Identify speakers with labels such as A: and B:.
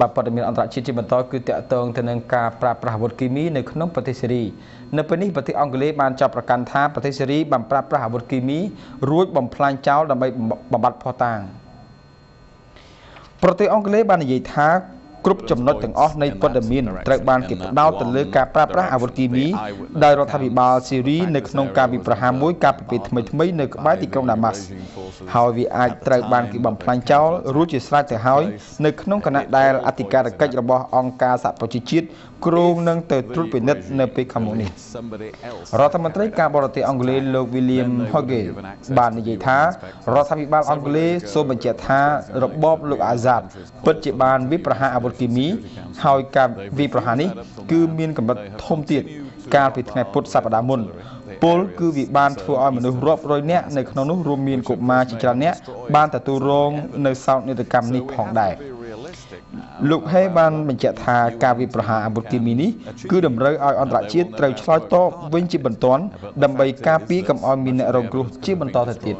A: បាទព័ត៌មានអន្តរជាតិជាបន្តគឺតាក់ទងទៅនឹងការប្រើប្រាស់អាវុធគីមីនៅក្នុងប្រទេសសេរីនៅពេលនេះប្រទេសអង់គ្លេសបានចាប់ប្រកាន់ថាប្រទេសសេរីបានប្រើប្រាស់អាវុធគីមី រួចបំផ្លាញចោលដើម្បីបំបត្តិភស្តុតាងប្រទេសអង់គ្លេសបាននិយាយថាគ្រប់ចំណុចទាំងអស់នៃព័ត៌មានត្រូវបានគេផ្ដោតទៅលើការប្រើប្រាស់អាវុធគីមីដោយរដ្ឋាភិបាលស៊ីរីនៅក្នុងការវិប្រហារមួយកាលពីពេលថ្មីៗនៅក្បែរទីក្រុងដាម៉ាស់ហើយវាអាចត្រូវបានគេបំផ្លាញចោលរួចជាស្រេចទៅហើយនៅក្នុងគណៈដែលអធិការកិច្ចរបស់អង្គការសហប្រជាជាតិគ្រងនឹងទៅត្រួតពិនិត្យនៅពេលខាងមុខនេះរដ្ឋមន្ត្រីការបរទេសអង់គ្លេសលោក William Hogge បាននិយាយថារដ្ឋាភិបាលអង់គ្លេសសូមបញ្ជាក់ថារបបលោកអាហ្សាតពិតជាបានវិប្រហារអាវុធគីមីហើយការវាយប្រហារនេះ គឺមានកម្រិតធំទៀតកាលពីថ្ងៃពុធសប្តាហ៍មុនពលគឺវាបានធ្វើឲ្យមនុស្សរាប់រយនាក់នៅក្នុងនោះរួមមានកុមារជាច្រើននាក់បានទទួលរងនៅសោកនាដកម្មនេះផងដែរលោកហេបានបញ្ជាក់ថាការវាប្រហារអាវុធគីមីនេះគឺ តម្រូវឲ្យអន្តរជាតិត្រូវឆ្លើយតបវិញជាបន្ទាន់ដើម្បីការពារកុំឲ្យ មានអ្នករងគ្រោះជាបន្តទៅទៀត